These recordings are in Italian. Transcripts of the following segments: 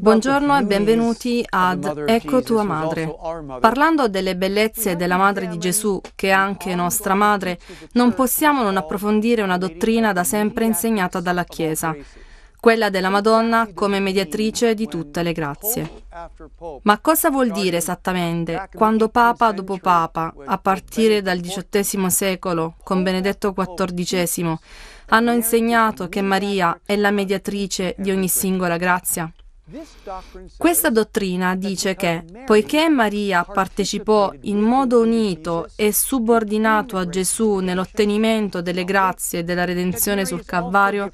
Buongiorno e benvenuti ad Ecco tua madre. Parlando delle bellezze della madre di Gesù, che è anche nostra madre, non possiamo non approfondire una dottrina da sempre insegnata dalla Chiesa, quella della Madonna come mediatrice di tutte le grazie. Ma cosa vuol dire esattamente quando Papa dopo Papa, a partire dal XVIII secolo, con Benedetto XIV, hanno insegnato che Maria è la mediatrice di ogni singola grazia. Questa dottrina dice che, poiché Maria partecipò in modo unito e subordinato a Gesù nell'ottenimento delle grazie della redenzione sul Calvario,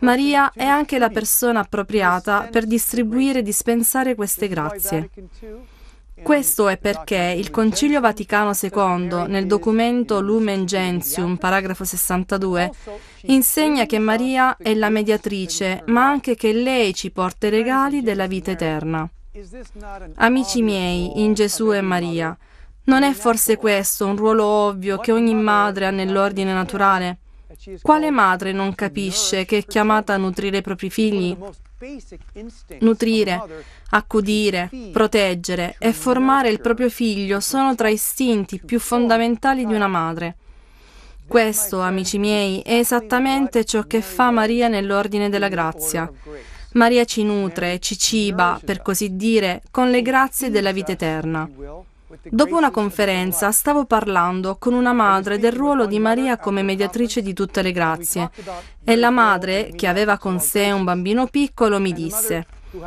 Maria è anche la persona appropriata per distribuire e dispensare queste grazie. Questo è perché il Concilio Vaticano II, nel documento Lumen Gentium, paragrafo 62, insegna che Maria è la mediatrice, ma anche che lei ci porta i regali della vita eterna. Amici miei, in Gesù e Maria, non è forse questo un ruolo ovvio che ogni madre ha nell'ordine naturale? Quale madre non capisce che è chiamata a nutrire i propri figli? Nutrire, accudire, proteggere e formare il proprio figlio sono tra istinti più fondamentali di una madre. Questo, amici miei, è esattamente ciò che fa Maria nell'ordine della grazia. Maria ci nutre, ci ciba, per così dire, con le grazie della vita eterna. Dopo una conferenza stavo parlando con una madre del ruolo di Maria come mediatrice di tutte le grazie e la madre, che aveva con sé un bambino piccolo, mi disse,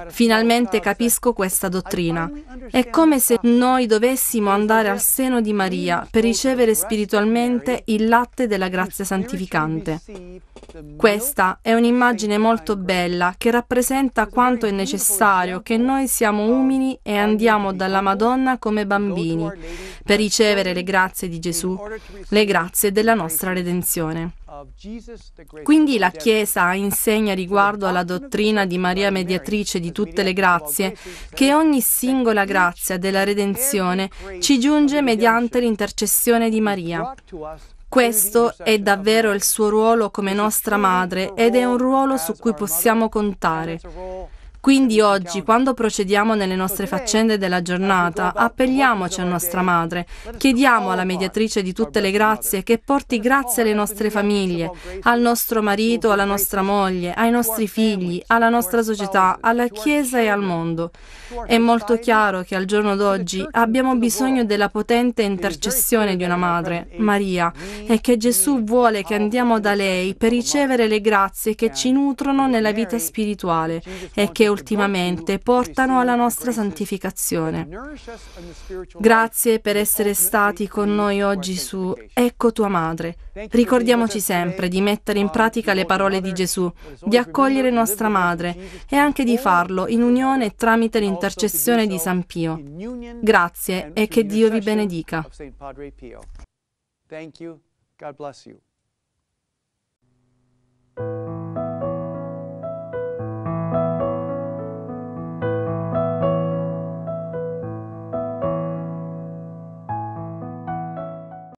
Finalmente capisco questa dottrina. È come se noi dovessimo andare al seno di Maria per ricevere spiritualmente il latte della grazia santificante. Questa è un'immagine molto bella che rappresenta quanto è necessario che noi siamo umili e andiamo dalla Madonna come bambini per ricevere le grazie di Gesù, le grazie della nostra redenzione. Quindi la Chiesa insegna riguardo alla dottrina di Maria Mediatrice di tutte le grazie che ogni singola grazia della redenzione ci giunge mediante l'intercessione di Maria. Questo è davvero il suo ruolo come nostra madre ed è un ruolo su cui possiamo contare. Quindi oggi, quando procediamo nelle nostre faccende della giornata, appelliamoci a nostra madre, chiediamo alla mediatrice di tutte le grazie che porti grazie alle nostre famiglie, al nostro marito, alla nostra moglie, ai nostri figli, alla nostra società, alla Chiesa e al mondo. È molto chiaro che al giorno d'oggi abbiamo bisogno della potente intercessione di una madre, Maria, e che Gesù vuole che andiamo da lei per ricevere le grazie che ci nutrono nella vita spirituale e che ultimamente portano alla nostra santificazione. Grazie per essere stati con noi oggi su Ecco tua madre. Ricordiamoci sempre di mettere in pratica le parole di Gesù, di accogliere nostra madre e anche di farlo in unione tramite l'intercessione di San Pio. Grazie e che Dio vi benedica. Thank you. God bless you.